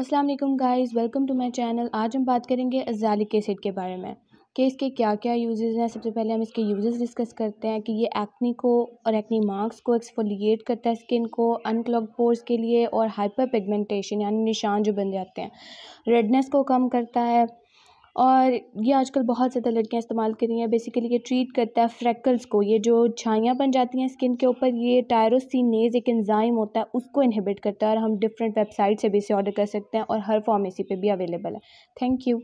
अस्सलाम वालेकुम guys welcome to my channel आज हम बात करेंगे अजालिक एसिड के बारे में कि इसके क्या क्या यूजेस हैं सबसे पहले हम इसके यूजेस डिस्कस करते हैं कि ये एक्नी को और एक्नी मार्क्स को एक्सफोलिएट करता है स्किन को अनक्लॉग पोर्स के लिए और हाइपर पिगमेंटेशन यानी निशान जो बन जाते हैं रेडनेस को कम करता है और ये आजकल बहुत ज़्यादा लड़कियाँ इस्तेमाल कर रही हैं बेसिकली ये ट्रीट करता है फ्रैकल्स को ये जो छाइयाँ बन जाती हैं स्किन के ऊपर ये टायरोसिनेज एक एंजाइम होता है उसको इनहिबिट करता है और हम डिफरेंट वेबसाइट से भी इसे ऑर्डर कर सकते हैं और हर फार्मेसी पे भी अवेलेबल है थैंक यू